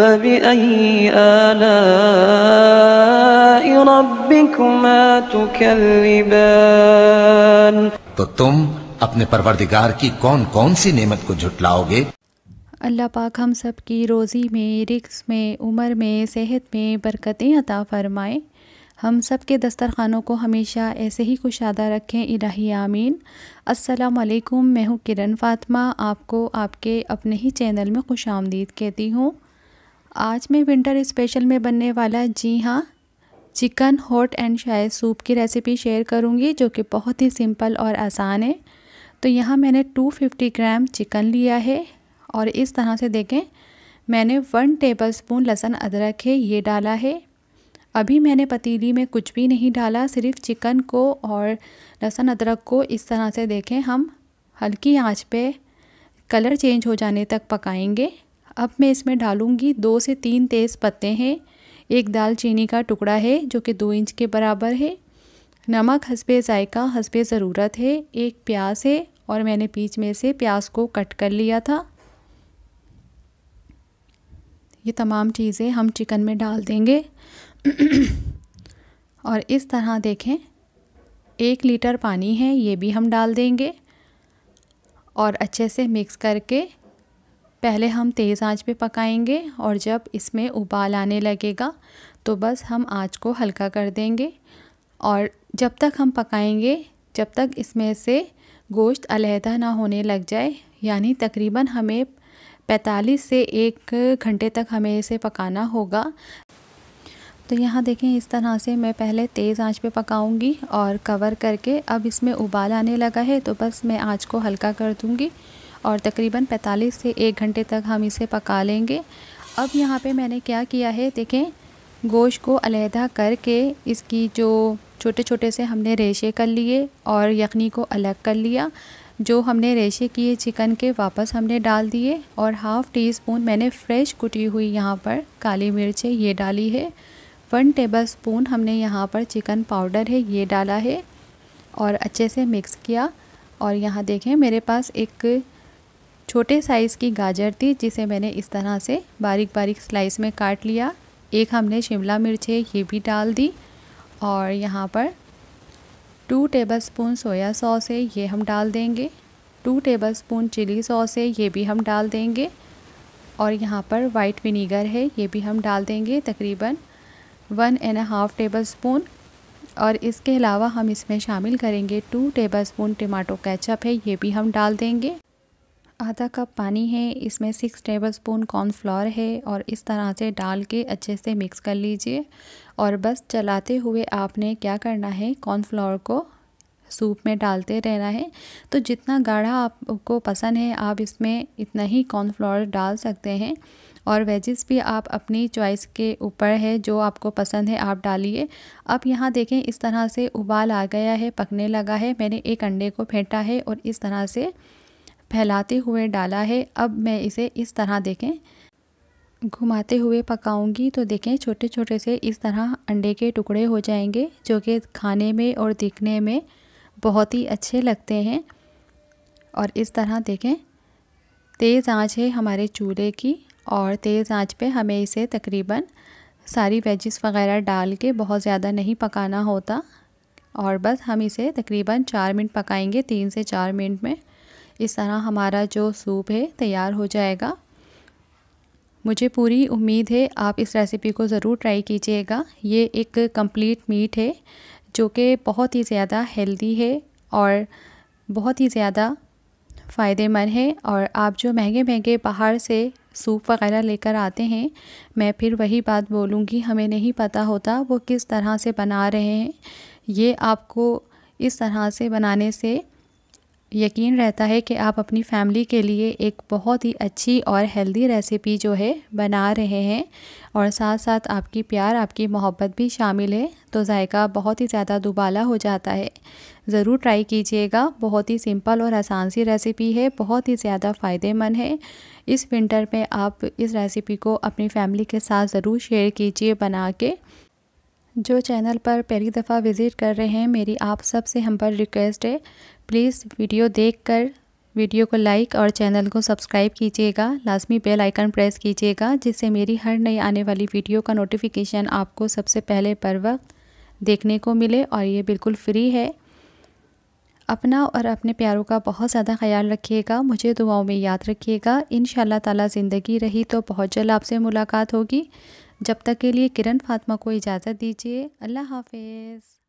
فبأي آلاء ربكما تكذبان तो तुम अपने परवरदिगार की कौन कौन सी नेमत को झुटलाओगे अल्लाह पाक हम सब की रोज़ी में रिक्स में उम्र में सेहत में बरकतें अता फरमाए हम सब के दस्तरखानों को हमेशा ऐसे ही कुशादा रखें इलाही आमीन असलकुम मैं हूँ किरण फातिमा आपको आपके अपने ही चैनल में खुश आमदीद कहती हूँ आज मैं विंटर स्पेशल में बनने वाला जी हाँ chicken hot and sour soup की रेसिपी शेयर करूँगी जो कि बहुत ही सिंपल और आसान है तो यहाँ मैंने 250 ग्राम चिकन लिया है और इस तरह से देखें मैंने वन टेबल स्पून लहसुन अदरक है ये डाला है अभी मैंने पतीली में कुछ भी नहीं डाला सिर्फ चिकन को और लहसुन अदरक को इस तरह से देखें हम हल्की आँच पर कलर चेंज हो जाने तक पकाएंगे अब मैं इसमें डालूँगी दो से तीन तेज़ पत्ते हैं एक दालचीनी का टुकड़ा है जो कि दो इंच के बराबर है नमक हसबे जायका हसबे ज़रूरत है एक प्याज है और मैंने बीच में से प्याज को कट कर लिया था ये तमाम चीज़ें हम चिकन में डाल देंगे और इस तरह देखें एक लीटर पानी है ये भी हम डाल देंगे और अच्छे से मिक्स करके पहले हम तेज़ आंच पे पकाएंगे और जब इसमें उबाल आने लगेगा तो बस हम आंच को हल्का कर देंगे और जब तक हम पकाएंगे जब तक इसमें से गोश्त अलहदा ना होने लग जाए यानी तकरीबन हमें 45 से एक घंटे तक हमें इसे पकाना होगा तो यहाँ देखें इस तरह से मैं पहले तेज़ आंच पे पकाऊंगी और कवर करके अब इसमें उबाल आने लगा है तो बस मैं आंच को हल्का कर दूंगी और तकरीबन 45 से एक घंटे तक हम इसे पका लेंगे अब यहाँ पे मैंने क्या किया है देखें गोश्त को अलहदा करके इसकी जो छोटे छोटे से हमने रेशे कर लिए और यखनी को अलग कर लिया जो हमने रेशे किए चिकन के वापस हमने डाल दिए और हाफ़ टी स्पून मैंने फ्रेश कुटी हुई यहाँ पर काली मिर्चें ये डाली है वन टेबल स्पून हमने यहाँ पर चिकन पाउडर है ये डाला है और अच्छे से मिक्स किया और यहाँ देखें मेरे पास एक छोटे साइज़ की गाजर थी जिसे मैंने इस तरह से बारीक बारीक स्लाइस में काट लिया एक हमने शिमला मिर्च है ये भी डाल दी और यहाँ पर टू टेबलस्पून सोया सॉस है ये हम डाल देंगे टू टेबलस्पून चिली सॉस है ये भी हम डाल देंगे और यहाँ पर वाइट विनीगर है ये भी हम डाल देंगे तकरीबन one and half tablespoon और इसके अलावा हम इसमें शामिल करेंगे two tablespoon tomato ketchup है ये भी हम डाल देंगे आधा कप पानी है इसमें सिक्स टेबल स्पून कॉर्नफ्लोर है और इस तरह से डाल के अच्छे से मिक्स कर लीजिए और बस चलाते हुए आपने क्या करना है कॉर्नफ्लोर को सूप में डालते रहना है तो जितना गाढ़ा आपको पसंद है आप इसमें इतना ही कॉर्नफ्लोर डाल सकते हैं और वेजेस भी आप अपनी चॉइस के ऊपर है जो आपको पसंद है आप डालिए अब यहाँ देखें इस तरह से उबाल आ गया है पकने लगा है मैंने एक अंडे को फेंटा है और इस तरह से फैलाते हुए डाला है अब मैं इसे इस तरह देखें घुमाते हुए पकाऊंगी तो देखें छोटे छोटे से इस तरह अंडे के टुकड़े हो जाएंगे जो कि खाने में और दिखने में बहुत ही अच्छे लगते हैं और इस तरह देखें तेज़ आंच है हमारे चूल्हे की और तेज़ आंच पे हमें इसे तकरीबन सारी वेजिस वगैरह डाल के बहुत ज़्यादा नहीं पकाना होता और बस हम इसे तकरीबन चार मिनट पकाएंगे तीन से चार मिनट में इस तरह हमारा जो सूप है तैयार हो जाएगा मुझे पूरी उम्मीद है आप इस रेसिपी को ज़रूर ट्राई कीजिएगा ये एक कंप्लीट मीट है जो कि बहुत ही ज़्यादा हेल्दी है और बहुत ही ज़्यादा फ़ायदेमंद है और आप जो महंगे महंगे बाहर से सूप वगैरह लेकर आते हैं मैं फिर वही बात बोलूँगी हमें नहीं पता होता वो किस तरह से बना रहे हैं ये आपको इस तरह से बनाने से यकीन रहता है कि आप अपनी फैमिली के लिए एक बहुत ही अच्छी और हेल्दी रेसिपी जो है बना रहे हैं और साथ साथ आपकी प्यार आपकी मोहब्बत भी शामिल है तो जायका बहुत ही ज़्यादा दुबाला हो जाता है ज़रूर ट्राई कीजिएगा बहुत ही सिंपल और आसान सी रेसिपी है बहुत ही ज़्यादा फ़ायदेमंद है इस विंटर में आप इस रेसिपी को अपनी फैमिली के साथ ज़रूर शेयर कीजिए बना के जो चैनल पर पहली दफ़ा विज़िट कर रहे हैं मेरी आप सब से हम पर रिक्वेस्ट है प्लीज़ वीडियो देखकर वीडियो को लाइक और चैनल को सब्सक्राइब कीजिएगा लाजमी बेल आइकन प्रेस कीजिएगा जिससे मेरी हर नई आने वाली वीडियो का नोटिफिकेशन आपको सबसे पहले पर वक्त देखने को मिले और ये बिल्कुल फ्री है अपना और अपने प्यारों का बहुत ज़्यादा ख्याल रखिएगा मुझे दुआओं में याद रखिएगा इन ताला ज़िंदगी रही तो बहुत जल्द आपसे मुलाकात होगी जब तक के लिए किरण फातमा को इजाज़त दीजिए अल्लाह हाफिज़